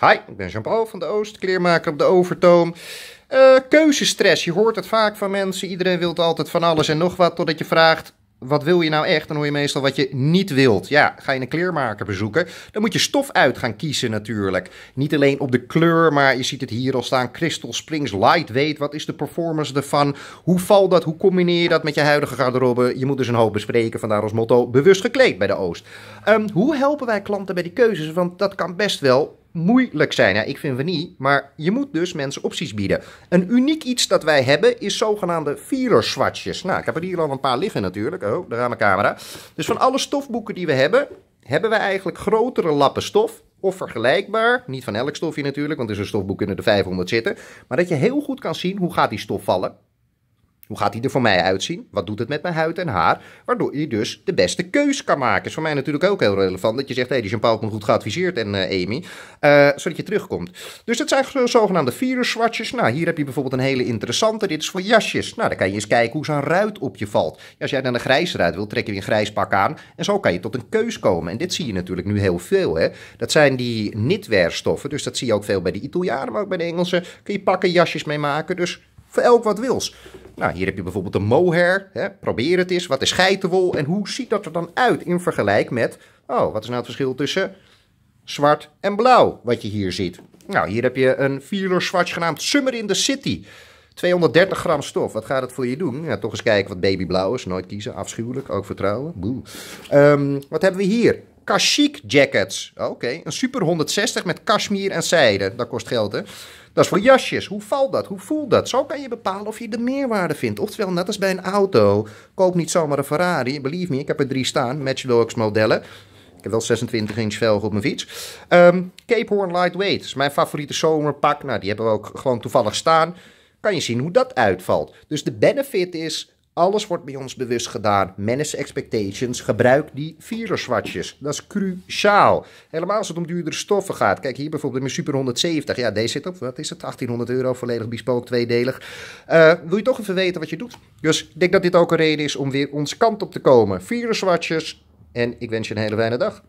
Hi, ik ben Jean-Paul van de Oost, kleermaker op de Overtoom. Eh, keuzestress, je hoort het vaak van mensen. Iedereen wil altijd van alles en nog wat, totdat je vraagt... Wat wil je nou echt? Dan hoor je meestal wat je niet wilt. Ja, ga je een kleermaker bezoeken, dan moet je stof uit gaan kiezen natuurlijk. Niet alleen op de kleur, maar je ziet het hier al staan. Crystal Springs Lightweight, wat is de performance ervan? Hoe valt dat? Hoe combineer je dat met je huidige garderobe? Je moet dus een hoop bespreken, vandaar ons motto bewust gekleed bij de Oost. Ehm, hoe helpen wij klanten bij die keuzes? Want dat kan best wel moeilijk zijn. Ja, ik vind van niet, maar je moet dus mensen opties bieden. Een uniek iets dat wij hebben is zogenaamde swatches. Nou, ik heb er hier al een paar liggen natuurlijk. Oh, daar aan camera. Dus van alle stofboeken die we hebben, hebben wij eigenlijk grotere lappen stof of vergelijkbaar, niet van elk stofje natuurlijk, want er is een stofboek kunnen de 500 zitten, maar dat je heel goed kan zien hoe gaat die stof vallen hoe gaat hij er voor mij uitzien? Wat doet het met mijn huid en haar? Waardoor je dus de beste keus kan maken. Is voor mij natuurlijk ook heel relevant. Dat je zegt, hé, hey, die Jean-Paul heeft me goed geadviseerd en uh, Amy. Eh, zodat je terugkomt. Dus dat zijn zogenaamde viererswatches. Nou, hier heb je bijvoorbeeld een hele interessante. Dit is voor jasjes. Nou, dan kan je eens kijken hoe zo'n ruit op je valt. Als jij dan een grijze ruit wil, trek je een grijs pak aan. En zo kan je tot een keus komen. En dit zie je natuurlijk nu heel veel. Hè? Dat zijn die knitwerstoffen. Dus dat zie je ook veel bij de Italianen, maar ook bij de Engelsen. Kun je pakken jasjes mee maken. Dus voor elk wat wils. Nou, hier heb je bijvoorbeeld een mohair. Hè? Probeer het eens. Wat is geitenwol? En hoe ziet dat er dan uit in vergelijk met... Oh, wat is nou het verschil tussen zwart en blauw wat je hier ziet? Nou, hier heb je een vierler swatch genaamd Summer in the City. 230 gram stof. Wat gaat het voor je doen? Ja, toch eens kijken wat babyblauw is. Nooit kiezen. Afschuwelijk. Ook vertrouwen. Boe. Ehm, wat hebben we hier? Kashik jackets. Oké, een super 160 met kashmir en zijde. Dat kost geld, hè? Dat is voor jasjes. Hoe valt dat? Hoe voelt dat? Zo kan je bepalen of je de meerwaarde vindt. Oftewel, net als bij een auto. Koop niet zomaar een Ferrari. Believe me, ik heb er drie staan. Matchbox modellen. Ik heb wel 26 inch velgen op mijn fiets. Ehm, Cape Horn Lightweight is mijn favoriete zomerpak. Nou, die hebben we ook gewoon toevallig staan. Kan je zien hoe dat uitvalt. Dus de benefit is alles wordt bij ons bewust gedaan. Manage expectations. Gebruik die viruswatjes. Dat is cruciaal. Helemaal als het om duurdere stoffen gaat. Kijk hier bijvoorbeeld in mijn Super 170. Ja, deze zit op, wat is het? 1800 euro, volledig bespoke, tweedelig. Eh, wil je toch even weten wat je doet? Dus ik denk dat dit ook een reden is om weer onze kant op te komen. Viruswatjes. En ik wens je een hele fijne dag.